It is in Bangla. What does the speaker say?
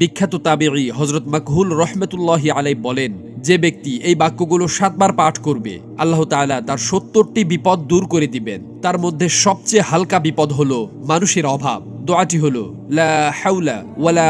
বিখ্যাত তাবেরি হজরত মকহুল রহমতুল্লাহ আলাই বলেন যে ব্যক্তি এই বাক্যগুলো সাতবার পাঠ করবে আল্লাহ তালা তার সত্তরটি বিপদ দূর করে দিবেন তার মধ্যে সবচেয়ে হালকা বিপদ হলো মানুষের অভাব দোয়াটি হলো লা হাউলা ওয়ালা